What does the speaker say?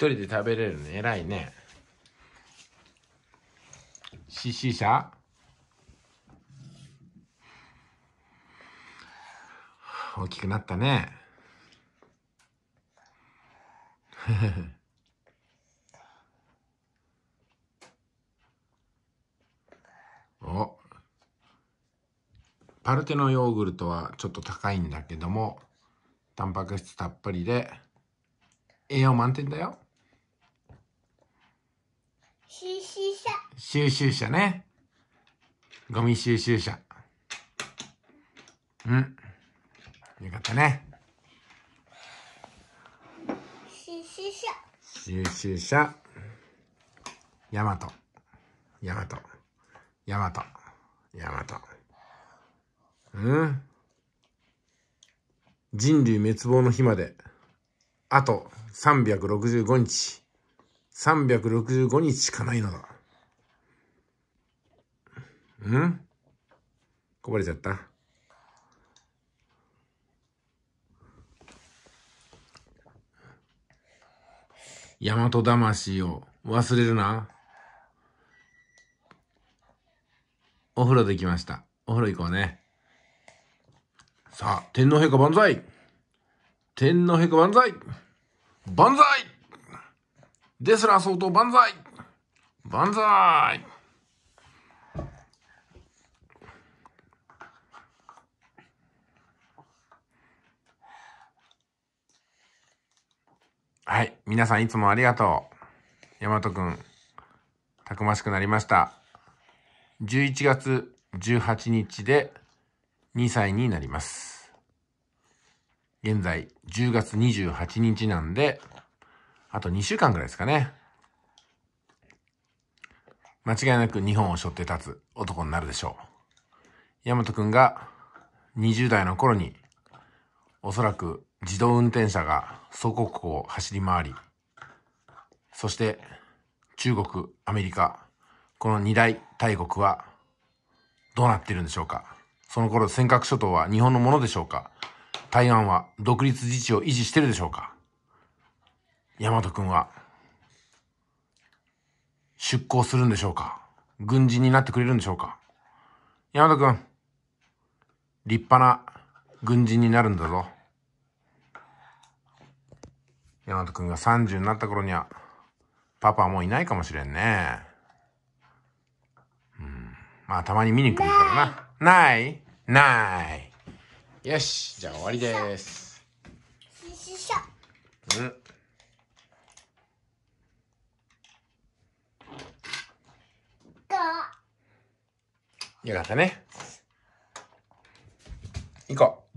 一人で食べれるの偉いね。シシ社大きくなったね。おパルテノヨーグルトはちょっと高いんだけどもタンパク質たっぷりで栄養満点だよ。収集車。収集車ね。ゴミ収集車。うん。よかったね。収集車。収集車。ヤマト。ヤマト。ヤマト。ヤマト。うん。人類滅亡の日まで、あと365日。365日しかないのだ。んこぼれちゃった大和魂を忘れるな。お風呂できました。お風呂行こうね。さあ、天皇陛下万歳天皇陛下万歳万歳デスラー相当万歳万歳はい。皆さんいつもありがとう。大和くん、たくましくなりました。11月18日で2歳になります。現在10月28日なんで、あと2週間ぐらいですかね。間違いなく日本を背負って立つ男になるでしょう。山和くんが20代の頃に、おそらく自動運転車が祖国を走り回り、そして中国、アメリカ、この二大大国はどうなっているんでしょうか。その頃尖閣諸島は日本のものでしょうか。台湾は独立自治を維持してるでしょうか。大和くんは、出航するんでしょうか軍人になってくれるんでしょうか大和くん、立派な軍人になるんだぞ。大和くんが30になった頃には、パパはもういないかもしれんね。うん。まあ、たまに見に来るからな。ないないよし、じゃあ終わりです。うん。よかったね。行こう。